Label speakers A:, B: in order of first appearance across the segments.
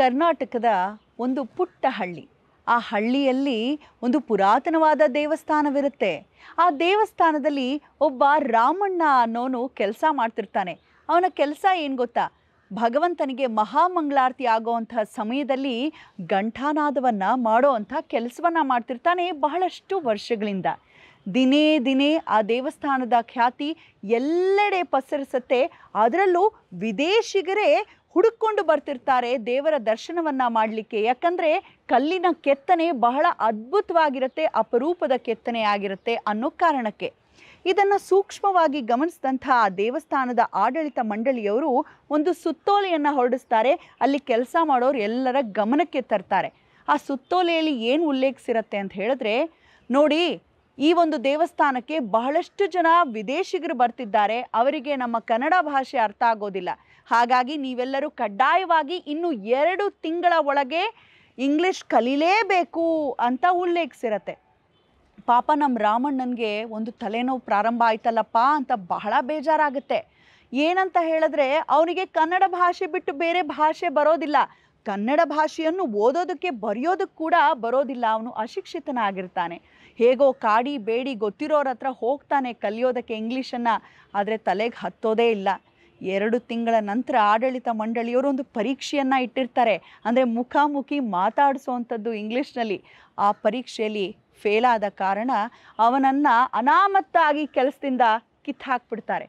A: ಕರ್ನಾಟಕದ ಒಂದು ಪುಟ್ಟ ಹಳ್ಳಿ ಆ ಹಳ್ಳಿಯಲ್ಲಿ ಒಂದು ಪುರಾತನವಾದ ದೇವಸ್ಥಾನವಿರುತ್ತೆ ಆ ದೇವಸ್ಥಾನದಲ್ಲಿ ಒಬ್ಬ ರಾಮಣ್ಣ ಅನ್ನೋನು ಕೆಲಸ ಮಾಡ್ತಿರ್ತಾನೆ ಅವನ ಕೆಲಸ ಏನು ಗೊತ್ತಾ ಭಗವಂತನಿಗೆ ಮಹಾಮಂಗಳಾರತಿ ಆಗುವಂತಹ ಸಮಯದಲ್ಲಿ ಗಂಠಾನಾದವನ್ನು ಮಾಡೋ ಅಂಥ ಕೆಲಸವನ್ನು ಮಾಡ್ತಿರ್ತಾನೆ ಬಹಳಷ್ಟು ವರ್ಷಗಳಿಂದ ದಿನೇ ದಿನೇ ಆ ದೇವಸ್ಥಾನದ ಖ್ಯಾತಿ ಎಲ್ಲೆಡೆ ಪಸರಿಸುತ್ತೆ ಅದರಲ್ಲೂ ವಿದೇಶಿಗರೇ ಹುಡುಕೊಂಡು ಬರ್ತಿರ್ತಾರೆ ದೇವರ ದರ್ಶನವನ್ನು ಮಾಡಲಿಕ್ಕೆ ಯಾಕಂದರೆ ಕಲ್ಲಿನ ಕೆತ್ತನೆ ಬಹಳ ಅದ್ಭುತವಾಗಿರುತ್ತೆ ಅಪರೂಪದ ಕೆತ್ತನೆ ಆಗಿರುತ್ತೆ ಅನ್ನೋ ಕಾರಣಕ್ಕೆ ಇದನ್ನು ಸೂಕ್ಷ್ಮವಾಗಿ ಆ ದೇವಸ್ಥಾನದ ಆಡಳಿತ ಮಂಡಳಿಯವರು ಒಂದು ಸುತ್ತೋಲೆಯನ್ನು ಹೊರಡಿಸ್ತಾರೆ ಅಲ್ಲಿ ಕೆಲಸ ಮಾಡೋರು ಎಲ್ಲರ ಗಮನಕ್ಕೆ ತರ್ತಾರೆ ಆ ಸುತ್ತೋಲೆಯಲ್ಲಿ ಏನು ಉಲ್ಲೇಖಿಸಿರುತ್ತೆ ಅಂತ ಹೇಳಿದ್ರೆ ನೋಡಿ ಈ ಒಂದು ದೇವಸ್ಥಾನಕ್ಕೆ ಬಹಳಷ್ಟು ಜನ ವಿದೇಶಿಗರು ಬರ್ತಿದ್ದಾರೆ ಅವರಿಗೆ ನಮ್ಮ ಕನ್ನಡ ಭಾಷೆ ಅರ್ಥ ಆಗೋದಿಲ್ಲ ಹಾಗಾಗಿ ನೀವೆಲ್ಲರೂ ಕಡ್ಡಾಯವಾಗಿ ಇನ್ನು ಎರಡು ತಿಂಗಳ ಒಳಗೆ ಇಂಗ್ಲೀಷ್ ಕಲೀಲೇಬೇಕು ಅಂತ ಉಲ್ಲೇಖಿಸಿರತ್ತೆ ಪಾಪ ನಮ್ಮ ರಾಮಣ್ಣನಿಗೆ ಒಂದು ತಲೆನೋವು ಪ್ರಾರಂಭ ಆಯ್ತಲ್ಲಪ್ಪ ಅಂತ ಬಹಳ ಬೇಜಾರಾಗುತ್ತೆ ಏನಂತ ಹೇಳಿದ್ರೆ ಅವನಿಗೆ ಕನ್ನಡ ಭಾಷೆ ಬಿಟ್ಟು ಬೇರೆ ಭಾಷೆ ಬರೋದಿಲ್ಲ ಕನ್ನಡ ಭಾಷೆಯನ್ನು ಓದೋದಕ್ಕೆ ಬರೆಯೋದಕ್ಕೆ ಕೂಡ ಬರೋದಿಲ್ಲ ಅವನು ಅಶಿಕ್ಷಿತನಾಗಿರ್ತಾನೆ ಹೇಗೋ ಕಾಡಿ ಬೇಡಿ ಗೊತ್ತಿರೋರ ಹತ್ರ ಹೋಗ್ತಾನೆ ಕಲಿಯೋದಕ್ಕೆ ಇಂಗ್ಲೀಷನ್ನು ಆದರೆ ತಲೆಗೆ ಹತ್ತೋದೇ ಇಲ್ಲ ಎರಡು ತಿಂಗಳ ನಂತರ ಆಡಳಿತ ಮಂಡಳಿಯವರು ಒಂದು ಪರೀಕ್ಷೆಯನ್ನು ಇಟ್ಟಿರ್ತಾರೆ ಅಂದರೆ ಮುಖಾಮುಖಿ ಮಾತಾಡಿಸೋವಂಥದ್ದು ಇಂಗ್ಲೀಷ್ನಲ್ಲಿ ಆ ಪರೀಕ್ಷೆಯಲ್ಲಿ ಫೇಲ್ ಆದ ಕಾರಣ ಅವನನ್ನು ಅನಾಮತ್ತಾಗಿ ಕೆಲಸದಿಂದ ಕಿತ್ತಾಕ್ಬಿಡ್ತಾರೆ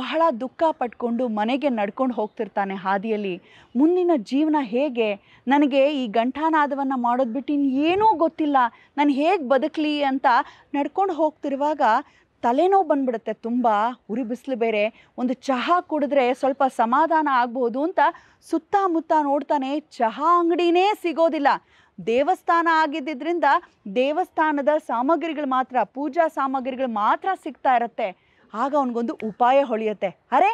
A: ಬಹಳ ದುಃಖ ಪಟ್ಕೊಂಡು ಮನೆಗೆ ನಡ್ಕೊಂಡು ಹೋಗ್ತಿರ್ತಾನೆ ಹಾದಿಯಲ್ಲಿ ಮುಂದಿನ ಜೀವನ ಹೇಗೆ ನನಗೆ ಈ ಗಂಟಾನಾದವನ್ನು ಮಾಡೋದು ಬಿಟ್ಟು ಇನ್ನೇನೂ ಗೊತ್ತಿಲ್ಲ ನಾನು ಹೇಗೆ ಬದುಕಲಿ ಅಂತ ನಡ್ಕೊಂಡು ಹೋಗ್ತಿರುವಾಗ ತಲೆನೋವು ಬಂದ್ಬಿಡುತ್ತೆ ತುಂಬ ಉರಿ ಬಿಸಿಲು ಬೇರೆ ಒಂದು ಚಹಾ ಕುಡಿದ್ರೆ ಸ್ವಲ್ಪ ಸಮಾಧಾನ ಆಗ್ಬೋದು ಅಂತ ಸುತ್ತಮುತ್ತ ನೋಡ್ತಾನೆ ಚಹಾ ಅಂಗಡಿನೇ ಸಿಗೋದಿಲ್ಲ ದೇವಸ್ಥಾನ ಆಗಿದ್ದರಿಂದ ದೇವಸ್ಥಾನದ ಸಾಮಗ್ರಿಗಳು ಮಾತ್ರ ಪೂಜಾ ಸಾಮಗ್ರಿಗಳು ಮಾತ್ರ ಸಿಗ್ತಾ ಇರತ್ತೆ ಆಗ ಅವನಿಗೊಂದು ಉಪಾಯ ಹೊಳೆಯುತ್ತೆ ಅರೆ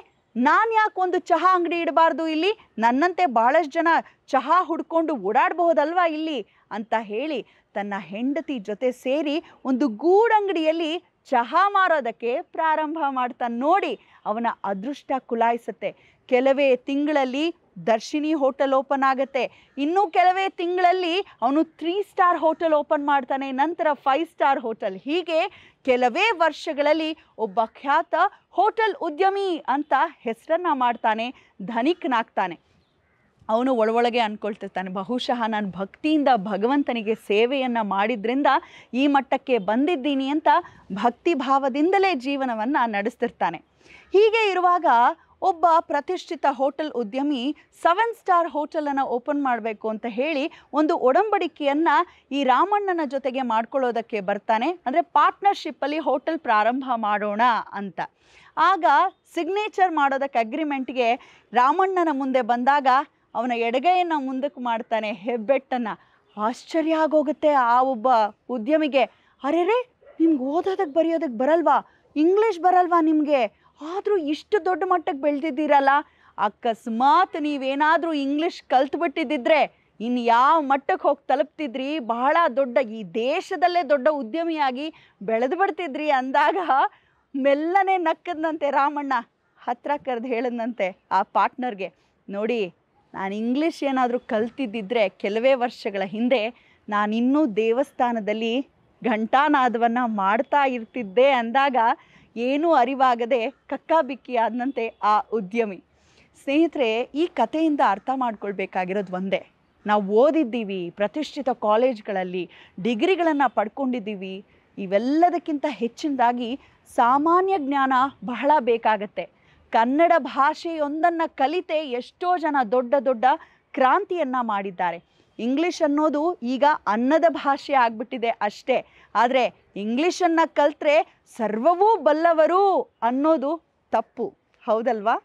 A: ನಾನು ಯಾಕೆ ಒಂದು ಚಹಾ ಅಂಗಡಿ ಇಡಬಾರ್ದು ಇಲ್ಲಿ ನನ್ನಂತೆ ಬಹಳಷ್ಟು ಜನ ಚಹಾ ಹುಡ್ಕೊಂಡು ಓಡಾಡಬಹುದಲ್ವಾ ಇಲ್ಲಿ ಅಂತ ಹೇಳಿ ತನ್ನ ಹೆಂಡತಿ ಜೊತೆ ಸೇರಿ ಒಂದು ಗೂಡಂಗಡಿಯಲ್ಲಿ ಚಹಾ ಮಾರೋದಕ್ಕೆ ಪ್ರಾರಂಭ ಮಾಡ್ತಾ ನೋಡಿ ಅವನ ಅದೃಷ್ಟ ಕುಲಾಯಿಸುತ್ತೆ ಕೆಲವೇ ತಿಂಗಳಲ್ಲಿ ದರ್ಶಿನಿ ಹೋಟೆಲ್ ಓಪನ್ ಆಗುತ್ತೆ ಇನ್ನೂ ಕೆಲವೇ ತಿಂಗಳಲ್ಲಿ ಅವನು ತ್ರೀ ಸ್ಟಾರ್ ಹೋಟೆಲ್ ಓಪನ್ ಮಾಡ್ತಾನೆ ನಂತರ ಫೈವ್ ಸ್ಟಾರ್ ಹೋಟೆಲ್ ಹೀಗೆ ಕೆಲವೇ ವರ್ಷಗಳಲ್ಲಿ ಒಬ್ಬ ಖ್ಯಾತ ಹೋಟೆಲ್ ಉದ್ಯಮಿ ಅಂತ ಹೆಸರನ್ನು ಮಾಡ್ತಾನೆ ಧನಿಕನಾಗ್ತಾನೆ ಅವನು ಒಳೊಳಗೆ ಅಂದ್ಕೊಳ್ತಿರ್ತಾನೆ ಬಹುಶಃ ನಾನು ಭಕ್ತಿಯಿಂದ ಭಗವಂತನಿಗೆ ಸೇವೆಯನ್ನು ಮಾಡಿದ್ರಿಂದ ಈ ಮಟ್ಟಕ್ಕೆ ಬಂದಿದ್ದೀನಿ ಅಂತ ಭಕ್ತಿ ಭಾವದಿಂದಲೇ ಜೀವನವನ್ನು ನಡೆಸ್ತಿರ್ತಾನೆ ಹೀಗೆ ಇರುವಾಗ ಒಬ್ಬ ಪ್ರತಿಷ್ಠಿತ ಹೋಟೆಲ್ ಉದ್ಯಮಿ ಸೆವೆನ್ ಸ್ಟಾರ್ ಹೋಟೆಲನ್ನು ಓಪನ್ ಮಾಡಬೇಕು ಅಂತ ಹೇಳಿ ಒಂದು ಒಡಂಬಡಿಕೆಯನ್ನು ಈ ರಾಮಣ್ಣನ ಜೊತೆಗೆ ಮಾಡ್ಕೊಳ್ಳೋದಕ್ಕೆ ಬರ್ತಾನೆ ಅಂದರೆ ಪಾರ್ಟ್ನರ್ಶಿಪ್ಪಲ್ಲಿ ಹೋಟೆಲ್ ಪ್ರಾರಂಭ ಮಾಡೋಣ ಅಂತ ಆಗ ಸಿಗ್ನೇಚರ್ ಮಾಡೋದಕ್ಕೆ ಅಗ್ರಿಮೆಂಟ್ಗೆ ರಾಮಣ್ಣನ ಮುಂದೆ ಬಂದಾಗ ಅವನ ಎಡಗೈಯನ್ನು ಮುಂದಕ್ಕೆ ಮಾಡ್ತಾನೆ ಹೆಬ್ಬೆಟ್ಟನ್ನು ಆಶ್ಚರ್ಯ ಆಗೋಗುತ್ತೆ ಆ ಒಬ್ಬ ಉದ್ಯಮಿಗೆ ಅರೆ ರೇ ನಿಮ್ಗೆ ಓದೋದಕ್ಕೆ ಬರೆಯೋದಕ್ಕೆ ಬರಲ್ವಾ ಇಂಗ್ಲೀಷ್ ಬರಲ್ವಾ ನಿಮಗೆ ಆದರೂ ಇಷ್ಟು ದೊಡ್ಡ ಮಟ್ಟಕ್ಕೆ ಬೆಳೆದಿದ್ದೀರಲ್ಲ ಅಕಸ್ಮಾತ್ ನೀವೇನಾದರೂ ಇಂಗ್ಲೀಷ್ ಬಿಟ್ಟಿದ್ದಿದ್ರೆ ಇನ್ನು ಯಾವ ಮಟ್ಟಕ್ಕೆ ಹೋಗಿ ತಲುಪ್ತಿದ್ರಿ ಬಹಳ ದೊಡ್ಡ ಈ ದೇಶದಲ್ಲೇ ದೊಡ್ಡ ಉದ್ಯಮಿಯಾಗಿ ಬೆಳೆದು ಬಿಡ್ತಿದ್ರಿ ಅಂದಾಗ ಮೆಲ್ಲನೆ ನಕ್ಕದಂತೆ ರಾಮಣ್ಣ ಹತ್ರ ಕರೆದು ಹೇಳಿದಂತೆ ಆ ಪಾರ್ಟ್ನರ್ಗೆ ನೋಡಿ ನಾನು ಇಂಗ್ಲೀಷ್ ಏನಾದರೂ ಕಲ್ತಿದ್ದಿದ್ರೆ ಕೆಲವೇ ವರ್ಷಗಳ ಹಿಂದೆ ನಾನಿನ್ನೂ ದೇವಸ್ಥಾನದಲ್ಲಿ ಘಂಟಾನಾದವನ್ನು ಮಾಡ್ತಾ ಇರ್ತಿದ್ದೆ ಅಂದಾಗ ಏನೂ ಅರಿವಾಗದೆ ಕಕ್ಕಾಬಿಕ್ಕಿ ಆದಂತೆ ಆ ಉದ್ಯಮಿ ಸ್ನೇಹಿತರೆ ಈ ಕಥೆಯಿಂದ ಅರ್ಥ ಮಾಡ್ಕೊಳ್ಬೇಕಾಗಿರೋದು ಒಂದೇ ನಾವು ಓದಿದ್ದೀವಿ ಪ್ರತಿಷ್ಠಿತ ಕಾಲೇಜ್ಗಳಲ್ಲಿ ಡಿಗ್ರಿಗಳನ್ನು ಪಡ್ಕೊಂಡಿದ್ದೀವಿ ಇವೆಲ್ಲದಕ್ಕಿಂತ ಹೆಚ್ಚಿನದಾಗಿ ಸಾಮಾನ್ಯ ಜ್ಞಾನ ಬಹಳ ಬೇಕಾಗತ್ತೆ ಕನ್ನಡ ಭಾಷೆಯೊಂದನ್ನು ಕಲಿತೆ ಎಷ್ಟೋ ಜನ ದೊಡ್ಡ ದೊಡ್ಡ ಕ್ರಾಂತಿಯನ್ನು ಮಾಡಿದ್ದಾರೆ ಇಂಗ್ಲೀಷ್ ಅನ್ನೋದು ಈಗ ಅನ್ನದ ಭಾಷೆ ಆಗಿಬಿಟ್ಟಿದೆ ಅಷ್ಟೇ ಆದರೆ ಇಂಗ್ಲೀಷನ್ನು ಕಲಿತ್ರೆ ಸರ್ವವೂ ಬಲ್ಲವರು ಅನ್ನೋದು ತಪ್ಪು ಹೌದಲ್ವಾ